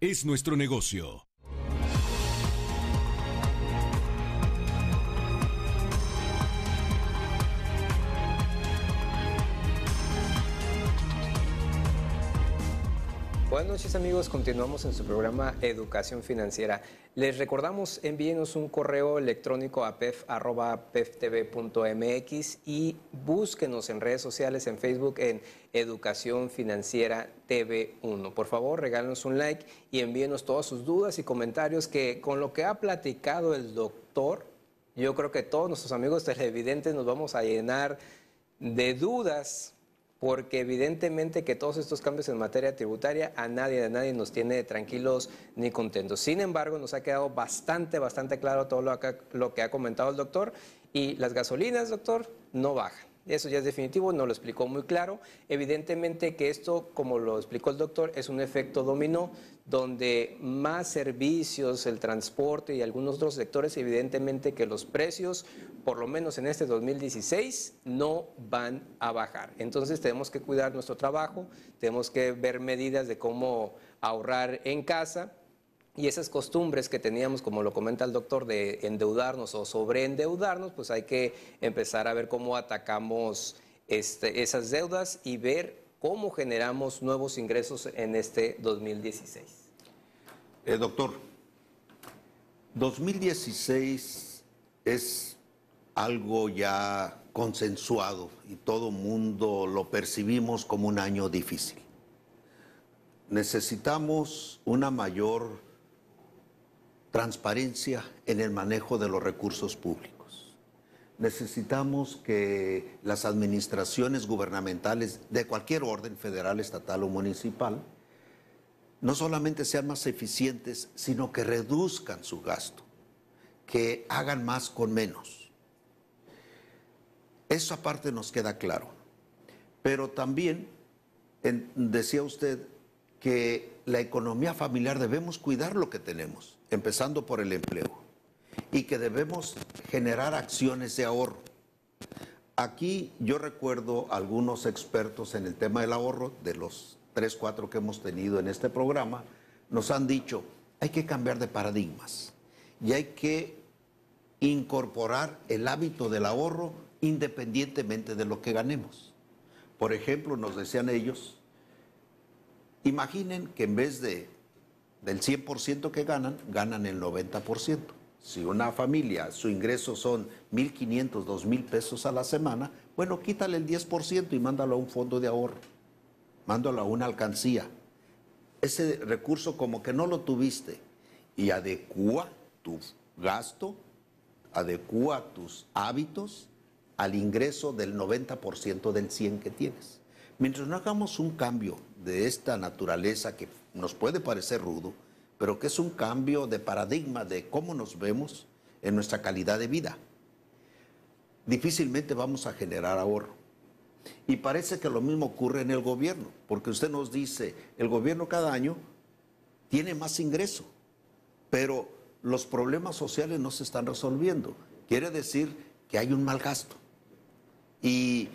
es nuestro negocio. Buenas noches amigos, continuamos en su programa Educación Financiera. Les recordamos, envíenos un correo electrónico a pef.peftv.mx y búsquenos en redes sociales, en Facebook, en Educación Financiera TV1. Por favor, regálenos un like y envíenos todas sus dudas y comentarios que con lo que ha platicado el doctor, yo creo que todos nuestros amigos televidentes nos vamos a llenar de dudas porque evidentemente que todos estos cambios en materia tributaria a nadie, a nadie nos tiene tranquilos ni contentos. Sin embargo, nos ha quedado bastante, bastante claro todo lo, lo que ha comentado el doctor y las gasolinas, doctor, no bajan eso ya es definitivo, nos lo explicó muy claro. Evidentemente que esto, como lo explicó el doctor, es un efecto dominó donde más servicios, el transporte y algunos otros sectores, evidentemente que los precios, por lo menos en este 2016, no van a bajar. Entonces tenemos que cuidar nuestro trabajo, tenemos que ver medidas de cómo ahorrar en casa y esas costumbres que teníamos, como lo comenta el doctor, de endeudarnos o sobreendeudarnos, pues hay que empezar a ver cómo atacamos este, esas deudas y ver cómo generamos nuevos ingresos en este 2016. Eh, doctor, 2016 es algo ya consensuado y todo mundo lo percibimos como un año difícil. Necesitamos una mayor transparencia en el manejo de los recursos públicos. Necesitamos que las administraciones gubernamentales de cualquier orden, federal, estatal o municipal, no solamente sean más eficientes, sino que reduzcan su gasto, que hagan más con menos. Eso aparte nos queda claro. Pero también decía usted que la economía familiar debemos cuidar lo que tenemos, empezando por el empleo, y que debemos generar acciones de ahorro. Aquí yo recuerdo algunos expertos en el tema del ahorro, de los tres, cuatro que hemos tenido en este programa, nos han dicho, hay que cambiar de paradigmas y hay que incorporar el hábito del ahorro independientemente de lo que ganemos. Por ejemplo, nos decían ellos, Imaginen que en vez de del 100% que ganan, ganan el 90%. Si una familia, su ingreso son 1.500, 2.000 pesos a la semana, bueno, quítale el 10% y mándalo a un fondo de ahorro, mándalo a una alcancía. Ese recurso como que no lo tuviste y adecua tu gasto, adecua tus hábitos al ingreso del 90% del 100 que tienes. Mientras no hagamos un cambio de esta naturaleza que nos puede parecer rudo, pero que es un cambio de paradigma de cómo nos vemos en nuestra calidad de vida. Difícilmente vamos a generar ahorro. Y parece que lo mismo ocurre en el gobierno, porque usted nos dice, el gobierno cada año tiene más ingreso, pero los problemas sociales no se están resolviendo. Quiere decir que hay un mal gasto. Y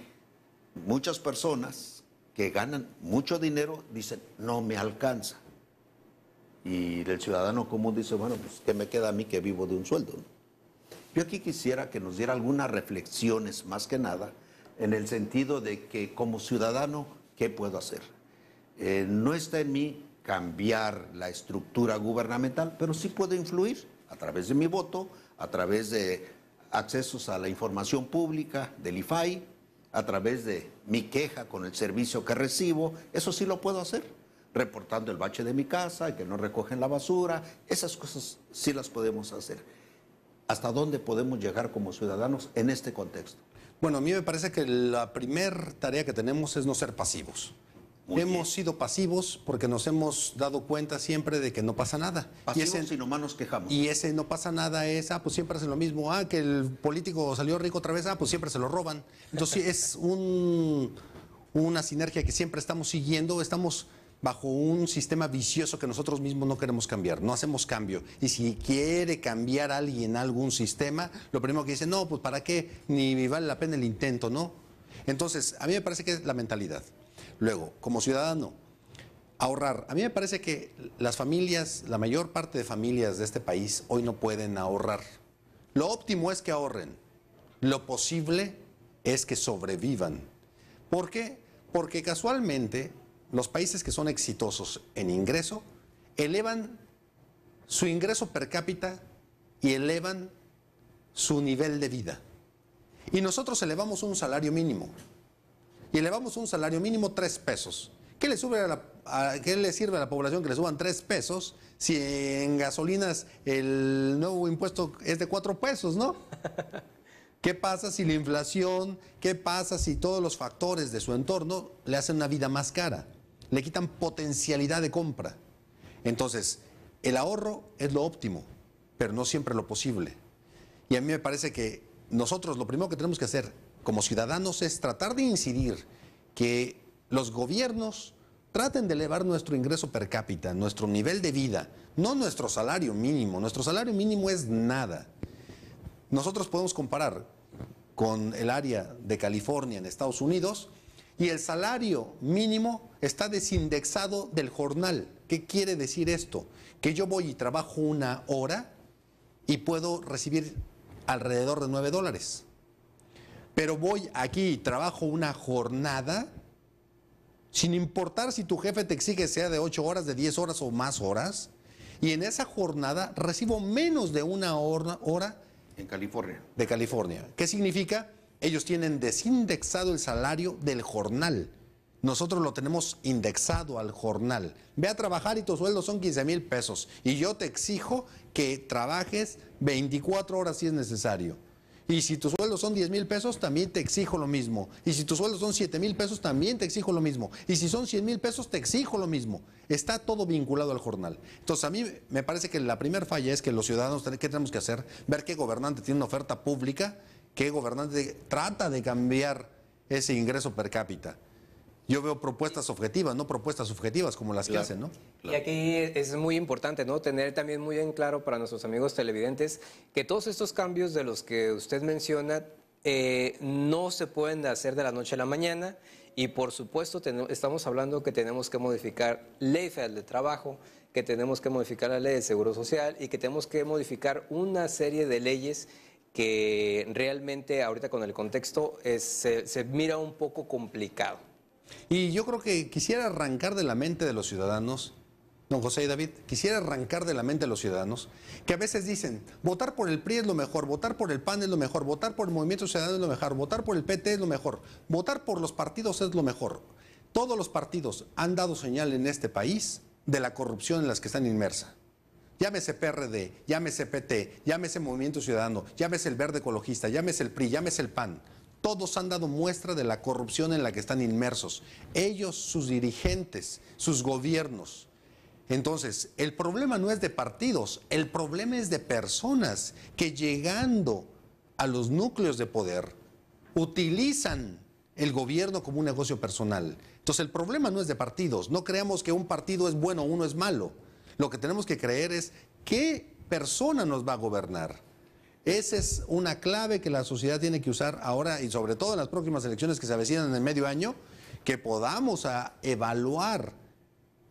muchas personas que ganan mucho dinero dicen, no me alcanza. Y el ciudadano común dice, bueno, pues ¿qué me queda a mí que vivo de un sueldo? Yo aquí quisiera que nos diera algunas reflexiones, más que nada, en el sentido de que como ciudadano, ¿qué puedo hacer? Eh, no está en mí cambiar la estructura gubernamental, pero sí puedo influir a través de mi voto, a través de accesos a la información pública, del IFAI, a través de mi queja con el servicio que recibo, eso sí lo puedo hacer, reportando el bache de mi casa, que no recogen la basura, esas cosas sí las podemos hacer. ¿Hasta dónde podemos llegar como ciudadanos en este contexto? Bueno, a mí me parece que la primera tarea que tenemos es no ser pasivos hemos sido pasivos porque nos hemos dado cuenta siempre de que no pasa nada. Pasivos y, ese, más nos quejamos. Y ese no pasa nada es, ah, pues siempre hacen lo mismo, ah, que el político salió rico otra vez, ah, pues siempre se lo roban. Entonces es una sinergia que siempre estamos siguiendo, estamos bajo un sistema vicioso que nosotros mismos no queremos cambiar, no hacemos cambio. Y si quiere cambiar alguien algún sistema, lo primero que dice, no, pues para qué, ni vale la pena el intento, ¿no? Entonces, a mí me parece que es la mentalidad. Luego, como ciudadano, ahorrar. A mí me parece que las familias, la mayor parte de familias de este país hoy no pueden ahorrar. Lo óptimo es que ahorren. Lo posible es que sobrevivan. ¿Por qué? Porque casualmente los países que son exitosos en ingreso elevan su ingreso per cápita y elevan su nivel de vida. Y nosotros elevamos un salario mínimo y elevamos un salario mínimo tres pesos. ¿Qué le, sube a ¿Qué le sirve a la población que le suban tres pesos si en gasolinas el nuevo impuesto es de cuatro pesos, no? ¿Qué pasa si la inflación, qué pasa si todos los factores de su entorno le hacen una vida más cara? Le quitan potencialidad de compra. Entonces, el ahorro es lo óptimo, pero no siempre lo posible. Y a mí me parece que nosotros lo primero que tenemos que hacer como ciudadanos es tratar de incidir que los gobiernos traten de elevar nuestro ingreso per cápita, nuestro nivel de vida, no nuestro salario mínimo. Nuestro salario mínimo es nada. Nosotros podemos comparar con el área de California en Estados Unidos y el salario mínimo está desindexado del jornal. ¿Qué quiere decir esto? Que yo voy y trabajo una hora y puedo recibir alrededor de 9 dólares pero voy aquí y trabajo una jornada, sin importar si tu jefe te exige sea de 8 horas, de 10 horas o más horas, y en esa jornada recibo menos de una hora, en California. De California. ¿Qué significa? Ellos tienen desindexado el salario del jornal. Nosotros lo tenemos indexado al jornal. Ve a trabajar y tu sueldo son 15 mil pesos. Y yo te exijo que trabajes 24 horas si es necesario. Y si tus sueldos son 10 mil pesos, también te exijo lo mismo. Y si tus sueldos son 7 mil pesos, también te exijo lo mismo. Y si son 100 mil pesos, te exijo lo mismo. Está todo vinculado al jornal. Entonces, a mí me parece que la primera falla es que los ciudadanos, ¿qué tenemos que hacer? Ver qué gobernante tiene una oferta pública, qué gobernante trata de cambiar ese ingreso per cápita. Yo veo propuestas objetivas, no propuestas subjetivas como las que hacen, ¿no? Y aquí es muy importante, ¿no? Tener también muy en claro para nuestros amigos televidentes que todos estos cambios de los que usted menciona eh, no se pueden hacer de la noche a la mañana y por supuesto estamos hablando que tenemos que modificar ley federal de trabajo, que tenemos que modificar la ley de seguro social y que tenemos que modificar una serie de leyes que realmente ahorita con el contexto se mira un poco complicado. Y yo creo que quisiera arrancar de la mente de los ciudadanos, don José y David, quisiera arrancar de la mente de los ciudadanos, que a veces dicen, votar por el PRI es lo mejor, votar por el PAN es lo mejor, votar por el Movimiento Ciudadano es lo mejor, votar por el PT es lo mejor, votar por los partidos es lo mejor. Todos los partidos han dado señal en este país de la corrupción en las que están inmersa. Llámese PRD, llámese PT, llámese Movimiento Ciudadano, llámese el Verde Ecologista, llámese el PRI, llámese el PAN todos han dado muestra de la corrupción en la que están inmersos. Ellos, sus dirigentes, sus gobiernos. Entonces, el problema no es de partidos, el problema es de personas que llegando a los núcleos de poder utilizan el gobierno como un negocio personal. Entonces, el problema no es de partidos. No creamos que un partido es bueno o uno es malo. Lo que tenemos que creer es qué persona nos va a gobernar. Esa es una clave que la sociedad tiene que usar ahora y sobre todo en las próximas elecciones que se avecinan en el medio año, que podamos evaluar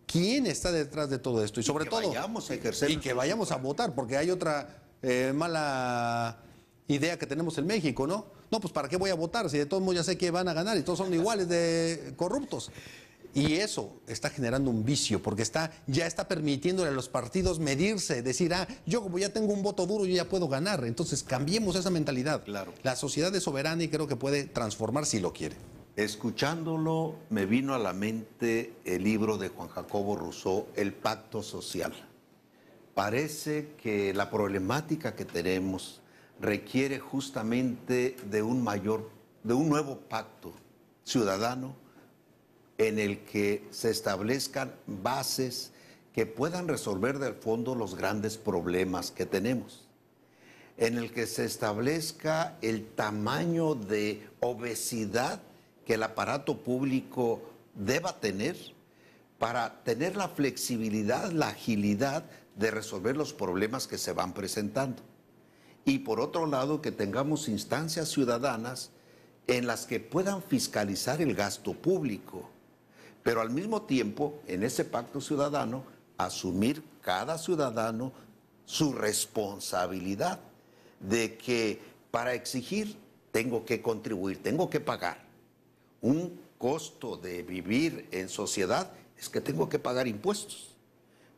quién está detrás de todo esto y sobre todo ejercer y que vayamos a votar, porque hay otra eh, mala idea que tenemos en México, ¿no? No, pues ¿para qué voy a votar si de todos modos ya sé que van a ganar y todos son iguales de corruptos? Y eso está generando un vicio, porque está, ya está permitiéndole a los partidos medirse, decir, ah, yo como ya tengo un voto duro, yo ya puedo ganar. Entonces cambiemos esa mentalidad. La sociedad es soberana y creo que puede transformar si lo quiere. Escuchándolo, me vino a la mente el libro de Juan Jacobo Rousseau, El Pacto Social. Parece que la problemática que tenemos requiere justamente de un mayor, de un nuevo pacto ciudadano en el que se establezcan bases que puedan resolver del fondo los grandes problemas que tenemos, en el que se establezca el tamaño de obesidad que el aparato público deba tener para tener la flexibilidad, la agilidad de resolver los problemas que se van presentando. Y por otro lado, que tengamos instancias ciudadanas en las que puedan fiscalizar el gasto público pero al mismo tiempo, en ese pacto ciudadano, asumir cada ciudadano su responsabilidad de que para exigir tengo que contribuir, tengo que pagar. Un costo de vivir en sociedad es que tengo que pagar impuestos.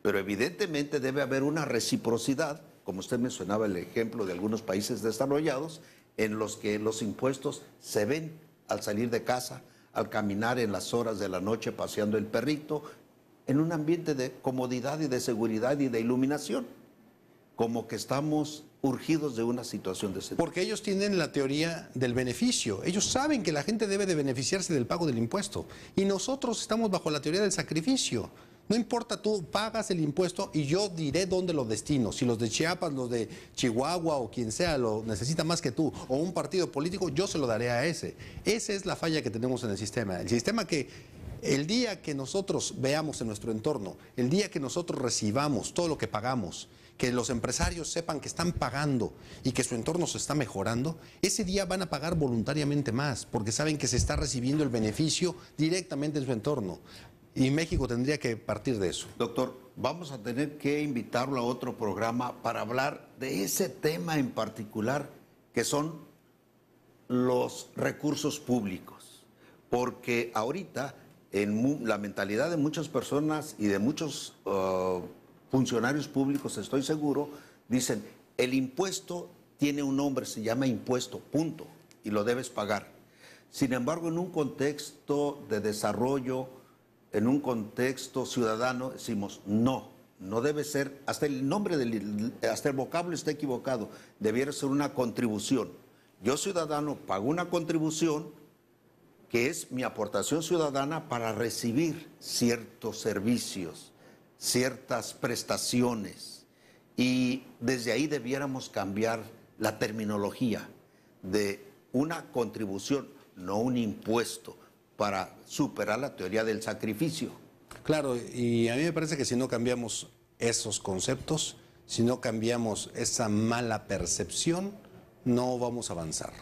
Pero evidentemente debe haber una reciprocidad, como usted mencionaba el ejemplo de algunos países desarrollados, en los que los impuestos se ven al salir de casa, al caminar en las horas de la noche paseando el perrito, en un ambiente de comodidad y de seguridad y de iluminación, como que estamos urgidos de una situación de seguridad. Porque ellos tienen la teoría del beneficio. Ellos saben que la gente debe de beneficiarse del pago del impuesto. Y nosotros estamos bajo la teoría del sacrificio. No importa, tú pagas el impuesto y yo diré dónde lo destino. Si los de Chiapas, los de Chihuahua o quien sea lo necesita más que tú o un partido político, yo se lo daré a ese. Esa es la falla que tenemos en el sistema. El sistema que el día que nosotros veamos en nuestro entorno, el día que nosotros recibamos todo lo que pagamos, que los empresarios sepan que están pagando y que su entorno se está mejorando, ese día van a pagar voluntariamente más, porque saben que se está recibiendo el beneficio directamente en su entorno. Y México tendría que partir de eso. Doctor, vamos a tener que invitarlo a otro programa para hablar de ese tema en particular, que son los recursos públicos. Porque ahorita, en la mentalidad de muchas personas y de muchos uh, funcionarios públicos, estoy seguro, dicen, el impuesto tiene un nombre, se llama impuesto, punto, y lo debes pagar. Sin embargo, en un contexto de desarrollo, en un contexto ciudadano, decimos no, no debe ser, hasta el nombre del, hasta el vocablo está equivocado, debiera ser una contribución. Yo ciudadano pago una contribución que es mi aportación ciudadana para recibir ciertos servicios, ciertas prestaciones. Y desde ahí debiéramos cambiar la terminología de una contribución, no un impuesto para superar la teoría del sacrificio. Claro, y a mí me parece que si no cambiamos esos conceptos, si no cambiamos esa mala percepción, no vamos a avanzar.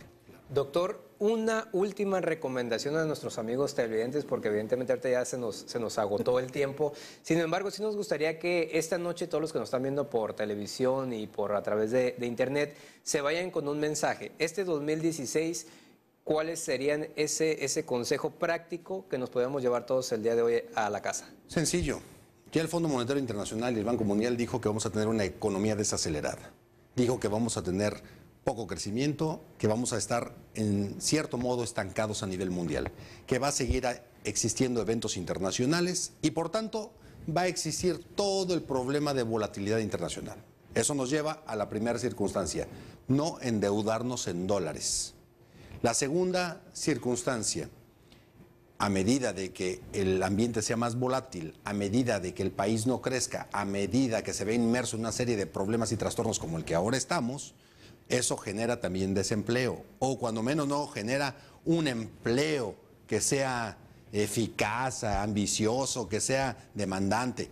Doctor, una última recomendación a nuestros amigos televidentes, porque evidentemente ahorita ya se nos, se nos agotó el tiempo. Sin embargo, sí nos gustaría que esta noche todos los que nos están viendo por televisión y por a través de, de internet se vayan con un mensaje. Este 2016 ¿cuáles serían ese, consejo práctico que nos podemos llevar todos el día de hoy a la casa? Sencillo. Ya el Fondo Monetario Internacional y el Banco Mundial dijo que vamos a tener una economía desacelerada. Dijo que vamos a tener poco crecimiento, que vamos a estar en cierto modo estancados a nivel mundial, que va a seguir existiendo eventos internacionales y por tanto va a existir todo el problema de volatilidad internacional. Eso nos lleva a la primera circunstancia, no endeudarnos en dólares. La segunda circunstancia, a medida de que el ambiente sea más volátil, a medida de que el país no crezca, a medida que se ve inmerso en una serie de problemas y trastornos como el que ahora estamos, eso genera también desempleo. O cuando menos no, genera un empleo que sea eficaz, ambicioso, que sea demandante.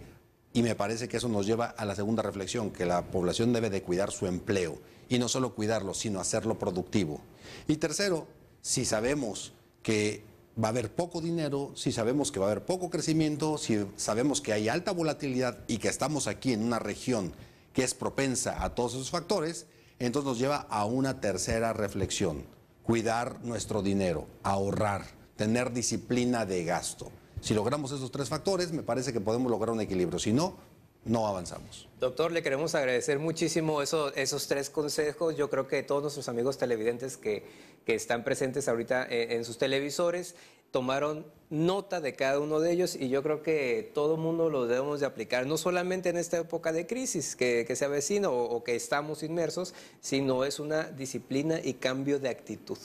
Y me parece que eso nos lleva a la segunda reflexión, que la población debe de cuidar su empleo y no solo cuidarlo, sino hacerlo productivo. Y tercero, si sabemos que va a haber poco dinero, si sabemos que va a haber poco crecimiento, si sabemos que hay alta volatilidad y que estamos aquí en una región que es propensa a todos esos factores, entonces nos lleva a una tercera reflexión, cuidar nuestro dinero, ahorrar, tener disciplina de gasto. Si logramos esos tres factores, me parece que podemos lograr un equilibrio. Si no, no avanzamos. Doctor, le queremos agradecer muchísimo esos tres consejos. Yo creo que todos nuestros amigos televidentes que, que están presentes ahorita eh, en, sus televisores tomaron nota de cada uno de ellos y yo creo que todo mundo lo debemos de aplicar, no solamente en esta época de crisis que, se avecina o, que estamos inmersos, sino es una disciplina y cambio de actitud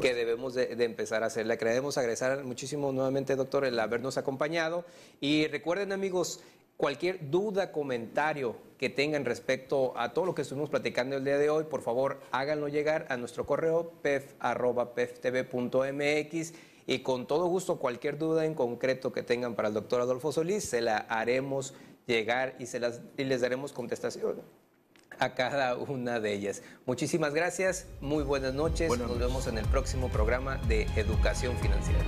que debemos de, de, empezar a hacer. Le queremos agradecer muchísimo nuevamente, doctor, el habernos acompañado y recuerden amigos, Cualquier duda, comentario que tengan respecto a todo lo que estuvimos platicando el día de hoy, por favor háganlo llegar a nuestro correo pef.peftv.mx y con todo gusto cualquier duda en concreto que tengan para el doctor Adolfo Solís se la haremos llegar y, se las, les daremos contestación a cada una de ellas. Muchísimas gracias, muy buenas noches, buenas noches. nos vemos en el próximo programa de Educación Financiera.